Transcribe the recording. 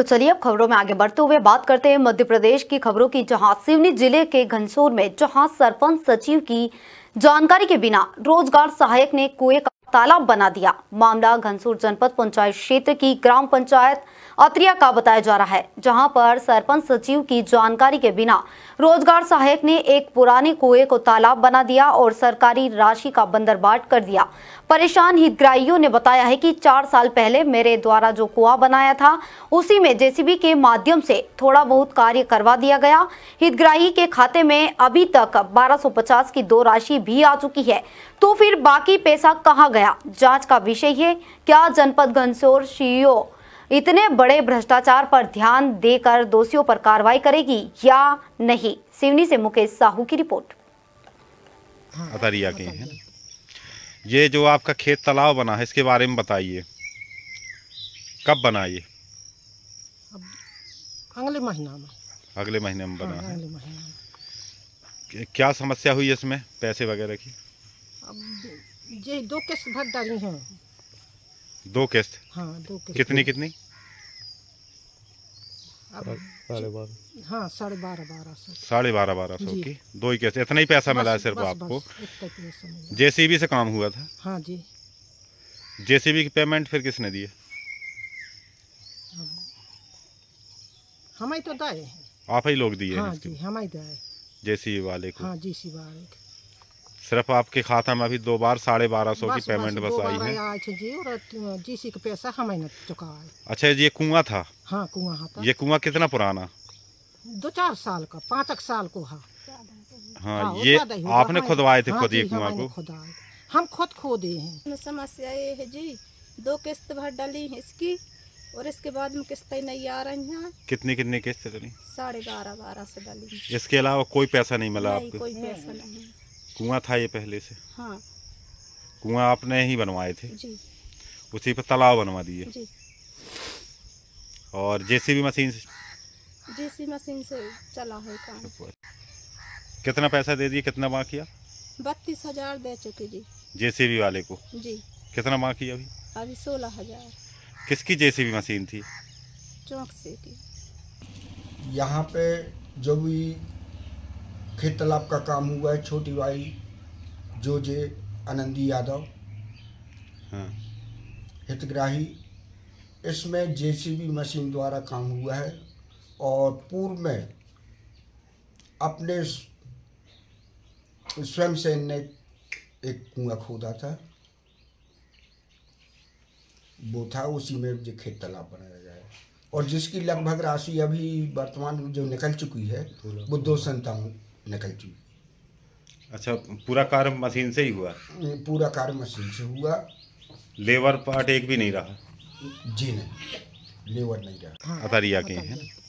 तो चलिए अब खबरों में आगे बढ़ते हुए बात करते हैं मध्य प्रदेश की खबरों की जहां सिवनी जिले के घनसोर में जहां सरपंच सचिव की जानकारी के बिना रोजगार सहायक ने कुएं तालाब बना दिया मामला घनसूर जनपद पंचायत क्षेत्र की ग्राम पंचायत अत्रिया का बताया जा रहा है जहां पर सरपंच सचिव की जानकारी के बिना रोजगार सहायक ने एक पुराने कुएं को तालाब बना दिया और सरकारी राशि का बंदरबाट कर दिया परेशान हितग्राहियों ने बताया है कि चार साल पहले मेरे द्वारा जो कुआ बनाया था उसी में जेसीबी के माध्यम से थोड़ा बहुत कार्य करवा दिया गया हितग्राही के खाते में अभी तक बारह की दो राशि भी आ चुकी है तो फिर बाकी पैसा कहाँ गया गया जांच का विषय है क्या जनपद घनसोर सीईओ इतने बड़े भ्रष्टाचार पर ध्यान देकर दोषियों पर कार्रवाई करेगी या नहीं सिवनी से मुकेश साहू की रिपोर्ट अतरिया के हैं ये जो आपका खेत तालाब बना है इसके बारे में बताइए कब बना ये अगले महीना में अगले महीने में बना हाँ, है क्या समस्या हुई इसमें पैसे वगैरह की अब ये दो किस्त भर डाली है दो किस्त हाँ दो किस्त कितनी कितनी हाँ, साढ़े बारह बारह सौ साढ़े बारह बारह सौ की दो ही कैसे इतना ही पैसा बस, मिला है सिर्फ बस, आपको जेसीबी से काम हुआ था हाँ जी जेसीबी की पेमेंट फिर किसने दी है हम ही तो दाए आप ही लोग दिए हाँ जी हम ही दाए जेसीबी वाले को हाँ जेसीबी वाले को सिर्फ आपके खाता में अभी दो बार साढ़े बारह सौ की पेमेंट बस, आई है जी पैसा अच्छा ये कुआ था हाँ था ये कुआ कितना पुराना दो चार साल का पाँच साल को हाँ हाँ, हाँ ये आपने खुदवाए थे हाँ खुद ये कुआ को हम खुद खोदे हैं समस्या ये है जी दो किस्त भर डाली है इसकी और इसके बाद में किस्त नहीं आ रही हैं कितनी कितनी किस्त डाली साढ़े बारह बारह से डाली इसके अलावा कोई पैसा नहीं मिला आपको कोई पैसा नहीं कुआं था ये पहले से हाँ कुआं आपने ही बनवाए थे जी उसी पर तालाब बनवा दिए जी और जेसीबी मशीन से जेसी मशीन से चला है काम अच्छा, कितना पैसा दे दिए कितना बाकी आप बत्तीस हजार दे चुके जी जेसीबी वाले को जी कितना बाकी अभी अभी सोलह हजार किसकी जेसीबी मशीन थी चौक से की यहाँ पे जो भी खेत तालाब का काम हुआ है छोटी भाई जो जे आनंदी यादव हाँ। हितग्राही इसमें जेसीबी मशीन द्वारा काम हुआ है और पूर्व में अपने स्वयं से ने एक कुआ खोदा था वो था उसी में जो खेत तालाब बनाया जाए और जिसकी लगभग राशि अभी वर्तमान जो निकल चुकी है वो दो संतावन निकल चुकी अच्छा पूरा कार्य मशीन से ही हुआ पूरा कार्य मशीन से हुआ लेबर पार्ट एक भी नहीं रहा जी नहीं लेबर नहीं रहा अतरिया के हैं